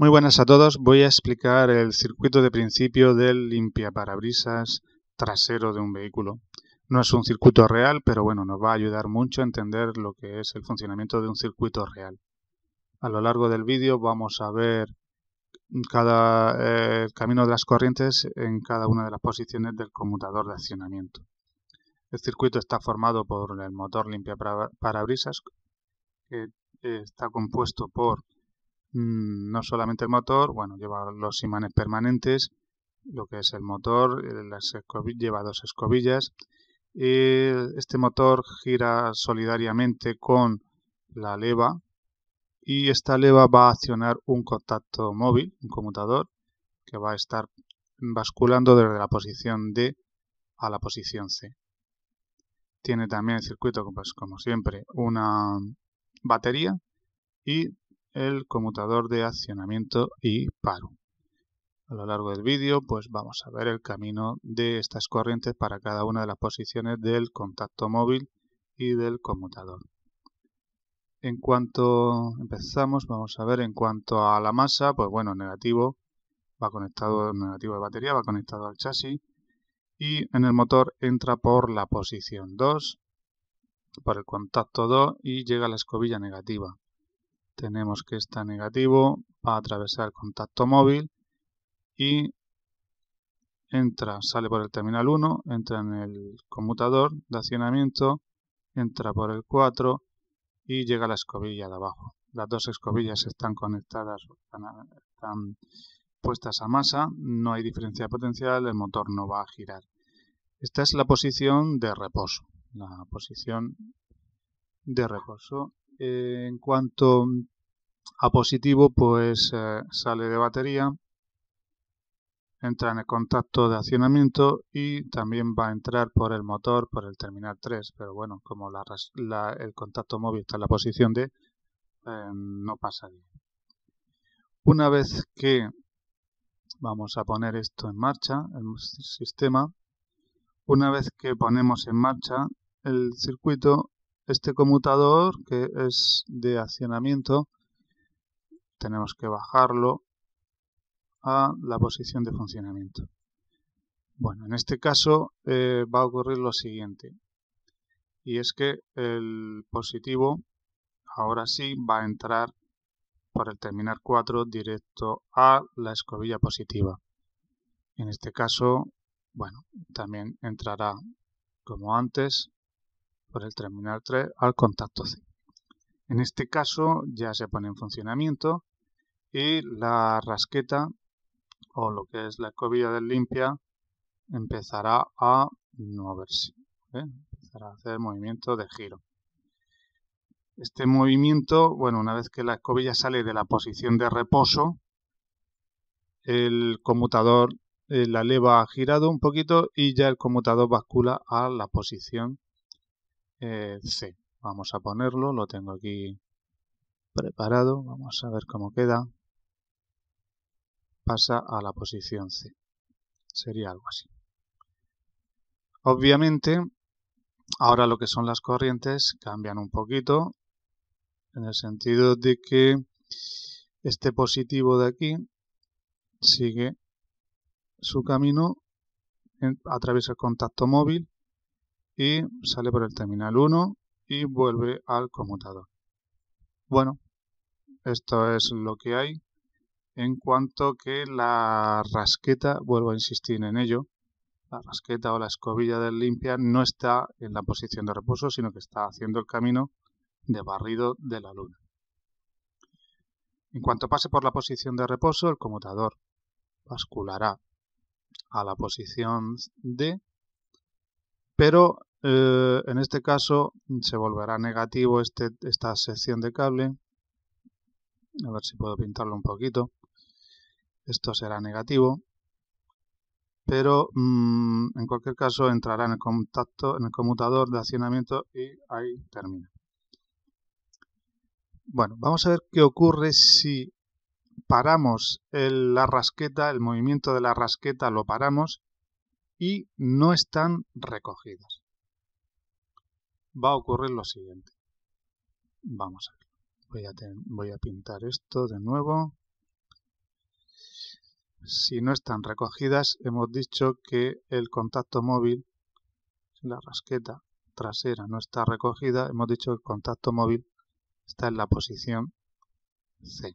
Muy buenas a todos, voy a explicar el circuito de principio del limpiaparabrisas trasero de un vehículo. No es un circuito real, pero bueno, nos va a ayudar mucho a entender lo que es el funcionamiento de un circuito real. A lo largo del vídeo vamos a ver cada eh, camino de las corrientes en cada una de las posiciones del conmutador de accionamiento. El circuito está formado por el motor limpiaparabrisas, que está compuesto por Mm, no solamente el motor, bueno, lleva los imanes permanentes, lo que es el motor, lleva dos escobillas. este motor gira solidariamente con la leva y esta leva va a accionar un contacto móvil, un conmutador, que va a estar basculando desde la posición D a la posición C. Tiene también el circuito, pues, como siempre, una batería y el conmutador de accionamiento y paro. A lo largo del vídeo pues vamos a ver el camino de estas corrientes para cada una de las posiciones del contacto móvil y del conmutador. En cuanto empezamos, vamos a ver en cuanto a la masa, pues bueno, negativo, va conectado, negativo de batería, va conectado al chasis y en el motor entra por la posición 2, por el contacto 2 y llega a la escobilla negativa tenemos que está negativo, va a atravesar el contacto móvil y entra, sale por el terminal 1, entra en el conmutador de accionamiento, entra por el 4 y llega a la escobilla de abajo. Las dos escobillas están conectadas, están puestas a masa, no hay diferencia de potencial, el motor no va a girar. Esta es la posición de reposo, la posición de reposo. en cuanto a positivo pues eh, sale de batería, entra en el contacto de accionamiento y también va a entrar por el motor, por el terminal 3, pero bueno, como la, el contacto móvil está en la posición D, eh, no pasa bien. Una vez que vamos a poner esto en marcha, el sistema, una vez que ponemos en marcha el circuito, este conmutador que es de accionamiento, tenemos que bajarlo a la posición de funcionamiento. Bueno, en este caso eh, va a ocurrir lo siguiente, y es que el positivo ahora sí va a entrar por el terminal 4 directo a la escobilla positiva. En este caso, bueno, también entrará como antes por el terminal 3 al contacto C. En este caso ya se pone en funcionamiento y la rasqueta o lo que es la escobilla del limpia empezará a moverse, ¿eh? empezará a hacer movimiento de giro. Este movimiento, bueno, una vez que la escobilla sale de la posición de reposo, el conmutador, eh, la leva ha girado un poquito y ya el conmutador bascula a la posición eh, C. Vamos a ponerlo, lo tengo aquí preparado, vamos a ver cómo queda pasa a la posición C. Sería algo así. Obviamente, ahora lo que son las corrientes cambian un poquito, en el sentido de que este positivo de aquí sigue su camino, atraviesa del contacto móvil y sale por el terminal 1 y vuelve al conmutador. Bueno, esto es lo que hay en cuanto que la rasqueta, vuelvo a insistir en ello, la rasqueta o la escobilla del limpia no está en la posición de reposo, sino que está haciendo el camino de barrido de la luna. En cuanto pase por la posición de reposo, el conmutador basculará a la posición D, pero eh, en este caso se volverá negativo este, esta sección de cable. A ver si puedo pintarlo un poquito esto será negativo, pero mm, en cualquier caso entrará en el, contacto, en el conmutador de accionamiento y ahí termina. Bueno, vamos a ver qué ocurre si paramos la rasqueta, el movimiento de la rasqueta lo paramos y no están recogidas. Va a ocurrir lo siguiente. Vamos a ver. voy a pintar esto de nuevo si no están recogidas, hemos dicho que el contacto móvil, la rasqueta trasera no está recogida, hemos dicho que el contacto móvil está en la posición C.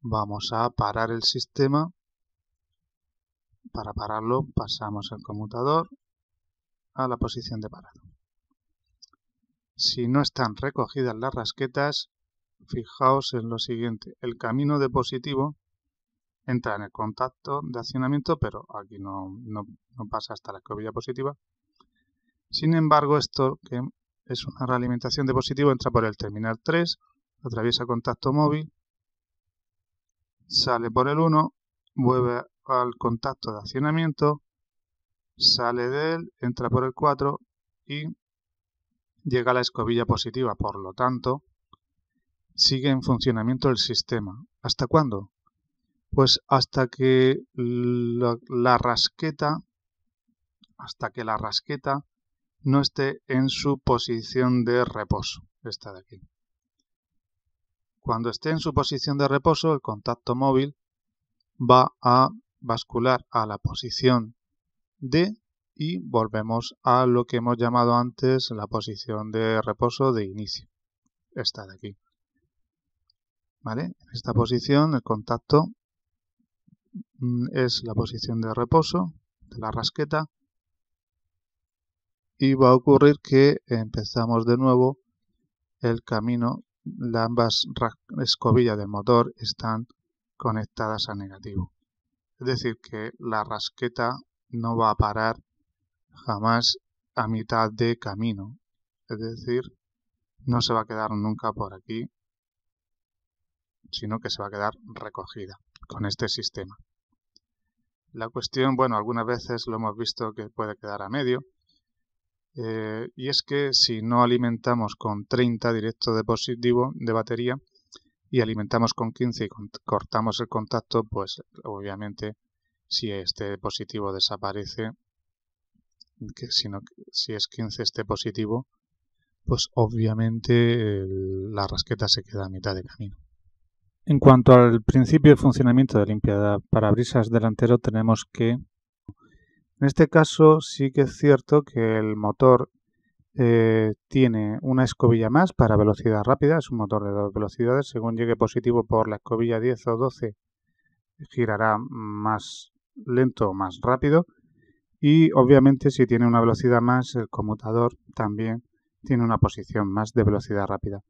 Vamos a parar el sistema. Para pararlo pasamos el conmutador a la posición de parado. Si no están recogidas las rasquetas, fijaos en lo siguiente. El camino de positivo entra en el contacto de accionamiento, pero aquí no, pasa hasta la escobilla positiva. Sin embargo, esto que es una realimentación de positivo entra por el terminal 3, atraviesa contacto móvil, sale por el 1, vuelve al contacto de accionamiento, sale de él, entra por el 4 y llega a la escobilla positiva. Por lo tanto, sigue en funcionamiento el sistema. ¿Hasta cuándo? pues hasta que la, rasqueta, hasta que la rasqueta no esté en su posición de reposo, esta de aquí. Cuando esté en su posición de reposo, el contacto móvil va a bascular a la posición D y volvemos a lo que hemos llamado antes la posición de reposo de inicio, esta de aquí. ¿Vale? En esta posición el contacto Mm, es la posición de reposo de la rasqueta y va a ocurrir que empezamos de nuevo el camino, ambas escobillas del motor están conectadas a negativo. Es decir, que la rasqueta no va a parar jamás a mitad de camino. Es decir, no se va a quedar nunca por aquí, sino que se va a quedar recogida con este sistema. La cuestión, bueno, algunas veces lo hemos visto que puede quedar a medio, eh, y es que si no alimentamos con 30 directo de positivo de batería y alimentamos con 15 y cortamos el contacto, pues obviamente si este positivo desaparece, que si, si es 15 este positivo, pues obviamente la rasqueta se queda a mitad de camino. En cuanto al principio de funcionamiento de para brisas delantero, tenemos que, en este caso, sí que es cierto que el motor eh, tiene una escobilla más para velocidad rápida, es un motor de dos velocidades, según llegue positivo por la escobilla 10 o 12 girará más lento o más rápido y obviamente si tiene una velocidad más el conmutador también tiene una posición más de velocidad rápida.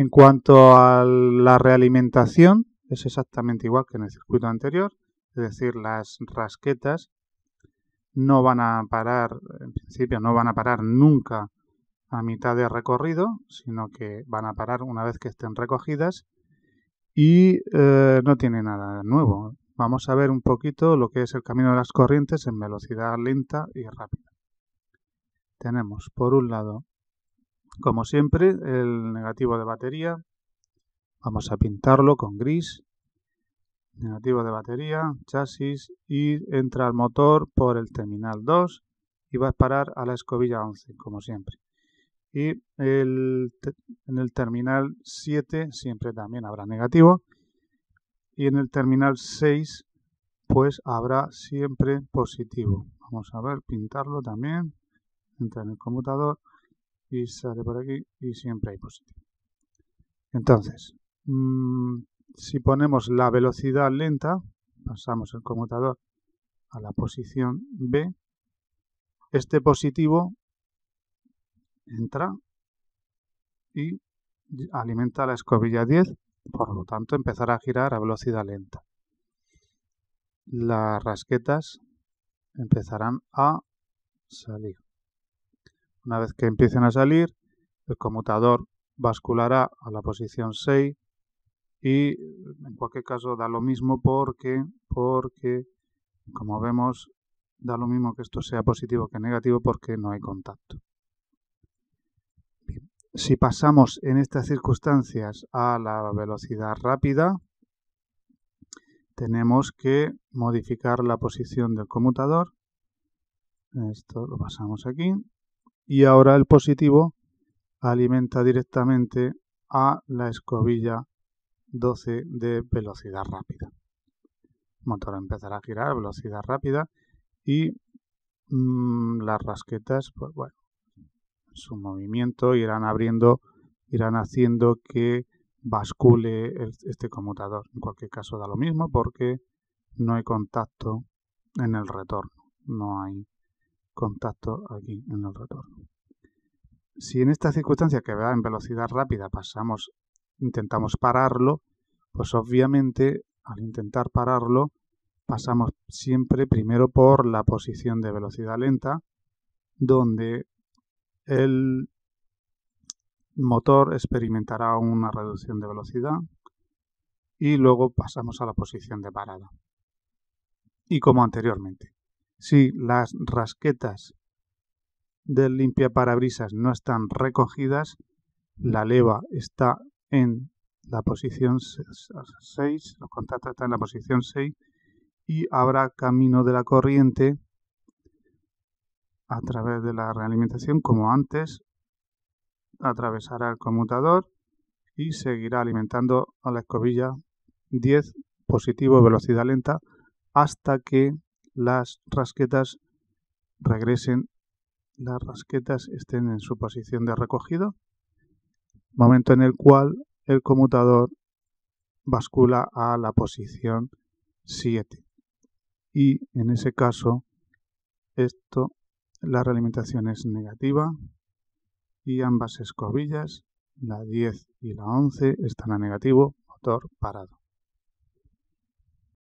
En cuanto a la realimentación, es exactamente igual que en el circuito anterior, es decir, las rasquetas no van a parar, en principio no van a parar nunca a mitad de recorrido, sino que van a parar una vez que estén recogidas y eh, no tiene nada nuevo. Vamos a ver un poquito lo que es el camino de las corrientes en velocidad lenta y rápida. Tenemos por un lado como siempre, el negativo de batería. Vamos a pintarlo con gris. Negativo de batería, chasis y entra el motor por el terminal 2 y va a parar a la escobilla 11, como siempre. Y en el terminal 7 siempre también habrá negativo. Y en el terminal 6 pues habrá siempre positivo. Vamos a ver, pintarlo también. Entra en el computador y sale por aquí y siempre hay positivo. Entonces, mm, si ponemos la velocidad lenta, pasamos el conmutador a la posición B, este positivo entra y alimenta la escobilla 10, por lo tanto empezará a girar a velocidad lenta. Las rasquetas empezarán a salir. Una vez que empiecen a salir, el conmutador basculará a la posición 6 y en cualquier caso da lo mismo porque, porque como vemos, da lo mismo que esto sea positivo que negativo porque no hay contacto. Si pasamos en estas circunstancias a la velocidad rápida, tenemos que modificar la posición del conmutador. Esto lo pasamos aquí y ahora el positivo alimenta directamente a la escobilla 12 de velocidad rápida. El motor empezará a girar a velocidad rápida y mm, las rasquetas, pues bueno, su movimiento irán abriendo, irán haciendo que bascule este conmutador. En cualquier caso da lo mismo porque no hay contacto en el retorno, no hay contacto aquí en el retorno. Si en esta circunstancia que va en velocidad rápida pasamos, intentamos pararlo, pues obviamente al intentar pararlo pasamos siempre primero por la posición de velocidad lenta, donde el motor experimentará una reducción de velocidad y luego pasamos a la posición de parada. Y como anteriormente. Si las rasquetas del limpiaparabrisas no están recogidas, la leva está en la posición 6, los contactos están en la posición 6 y habrá camino de la corriente a través de la realimentación como antes, atravesará el conmutador y seguirá alimentando a la escobilla 10 positivo velocidad lenta hasta que las rasquetas regresen, las rasquetas estén en su posición de recogido, momento en el cual el conmutador bascula a la posición 7. Y en ese caso, esto, la realimentación es negativa y ambas escobillas, la 10 y la 11, están a negativo, motor parado.